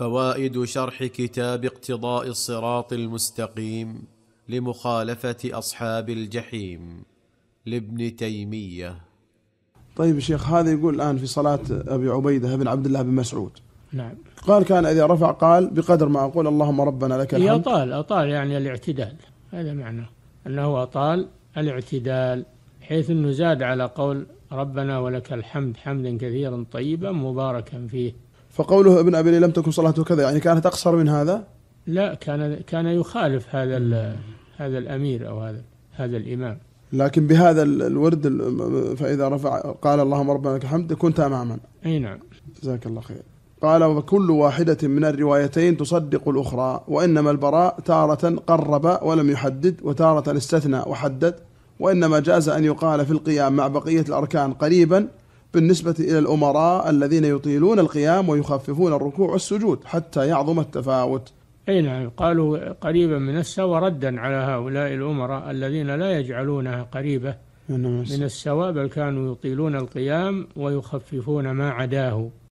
فوائد شرح كتاب اقتضاء الصراط المستقيم لمخالفه اصحاب الجحيم لابن تيميه طيب شيخ هذا يقول الان في صلاه ابي عبيده بن عبد الله بن مسعود نعم قال كان اذا رفع قال بقدر ما اقول اللهم ربنا لك الحمد اطال اطال يعني الاعتدال هذا معنى انه اطال الاعتدال حيث انه زاد على قول ربنا ولك الحمد حمدا كثيرا طيبا مباركا فيه فقوله ابن أبي لم تكن صلاته كذا يعني كانت أقصر من هذا لا كان كان يخالف هذا هذا الأمير أو هذا هذا الإمام لكن بهذا الورد فإذا رفع قال اللهم ربنا لك الحمد كنت أماما أي نعم جزاك الله خير قال وكل واحدة من الروايتين تصدق الأخرى وإنما البراء تارة قرب ولم يحدد وتارة استثنى وحدد وإنما جاز أن يقال في القيام مع بقية الأركان قريبا بالنسبة إلى الأمراء الذين يطيلون القيام ويخففون الركوع والسجود حتى يعظم التفاوت أي نعم قالوا قريبا من السوى ردا على هؤلاء الأمراء الذين لا يجعلونها قريبة نعم. من السوى بل كانوا يطيلون القيام ويخففون ما عداه